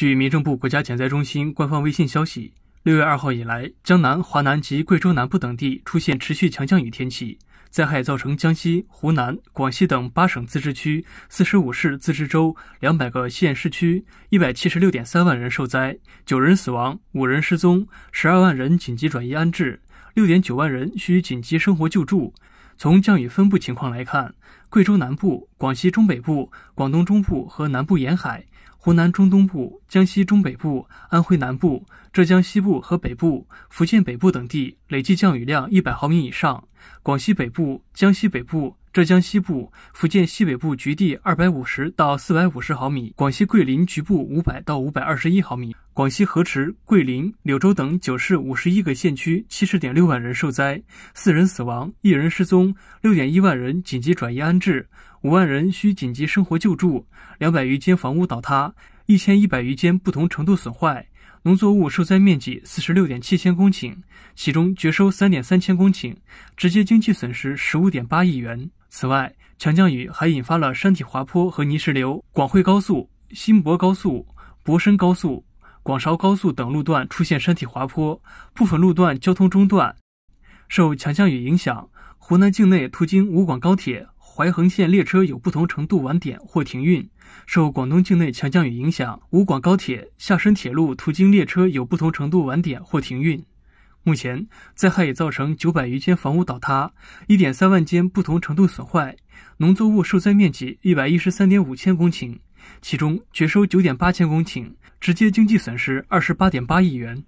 据民政部国家减灾中心官方微信消息，六月二号以来，江南、华南及贵州南部等地出现持续强降雨天气，灾害造成江西、湖南、广西等八省自治区、四十五市自治州、两百个县市区、一百七十六点三万人受灾，九人死亡，五人失踪，十二万人紧急转移安置，六点九万人需紧急生活救助。从降雨分布情况来看，贵州南部、广西中北部、广东中部和南部沿海。湖南中东部、江西中北部、安徽南部、浙江西部和北部、福建北部等地累计降雨量一百毫米以上，广西北部、江西北部、浙江西部、福建西北部局地二百五十到四百五十毫米，广西桂林局部五百到五百二十一毫米。广西河池、桂林、柳州等九市五十一个县区，七十点六万人受灾，四人死亡，一人失踪，六点一万人紧急转移安置，五万人需紧急生活救助，两百余间房屋倒塌，一千一百余间不同程度损坏，农作物受灾面积四十六点七千公顷，其中绝收三点三千公顷，直接经济损失十五点八亿元。此外，强降雨还引发了山体滑坡和泥石流。广惠高速、新博高速、博深高速。广韶高速等路段出现山体滑坡，部分路段交通中断。受强降雨影响，湖南境内途经武广高铁、怀衡线列车有不同程度晚点或停运。受广东境内强降雨影响，武广高铁、厦深铁路途经列车有不同程度晚点或停运。目前，灾害已造成九百余间房屋倒塌，一点三万间不同程度损坏，农作物受灾面积一百一十三点五千公顷。其中绝收九点八千公顷，直接经济损失二十八点八亿元。